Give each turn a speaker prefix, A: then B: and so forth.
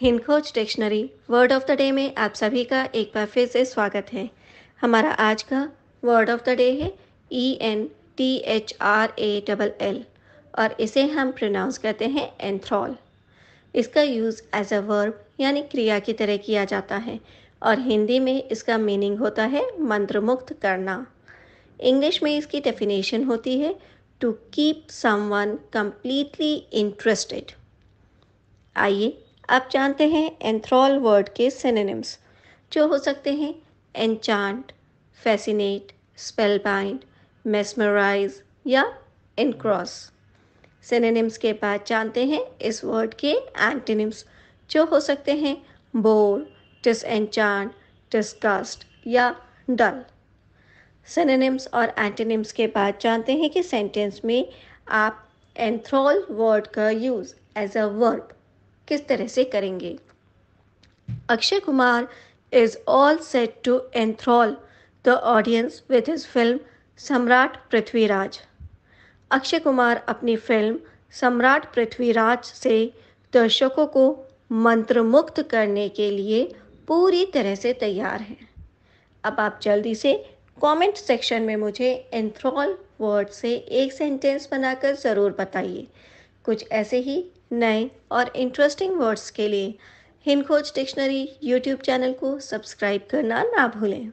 A: हिंदखोज dictionary word of the day में आप सभी का एक बार फिर से स्वागत है हमारा आज का वर्ड ऑफ द डे है E N T H R A double L और इसे हम प्रोनाउंस करते हैं एंथ्रॉल इसका यूज़ एज अ वर्ब यानी क्रिया की तरह किया जाता है और हिंदी में इसका मीनिंग होता है मंत्रमुक्त करना इंग्लिश में इसकी डेफिनेशन होती है to keep someone completely interested आइए आप जानते हैं एंथ्रॉल वर्ड के सेनेम्स जो हो सकते हैं enchant fascinate spellbind mesmerise या इनक्रॉस सेनेम्स के बाद जानते हैं इस वर्ड के एंटीनिम्स जो हो सकते हैं बोर एनचांट डिस्कस्ट या डल सेनेम्स और एंटीनिम्स के बाद जानते हैं कि सेंटेंस में आप एंथ्रॉल वर्ड का यूज़ एज अ वर्ब किस तरह से करेंगे Akshay Kumar is all set to enthral the audience with his film Samrat Prithviraj Akshay Kumar अपनी फिल्म सम्राट पृथ्वीराज से दर्शकों को मंत्रमुग्ध करने के लिए पूरी तरह से तैयार हैं अब आप जल्दी से कमेंट सेक्शन में मुझे एंथ्रॉल वर्ड से एक सेंटेंस बनाकर ज़रूर बताइए कुछ ऐसे ही नए और इंटरेस्टिंग वर्ड्स के लिए हिंदोज डिक्शनरी यूट्यूब चैनल को सब्सक्राइब करना ना भूलें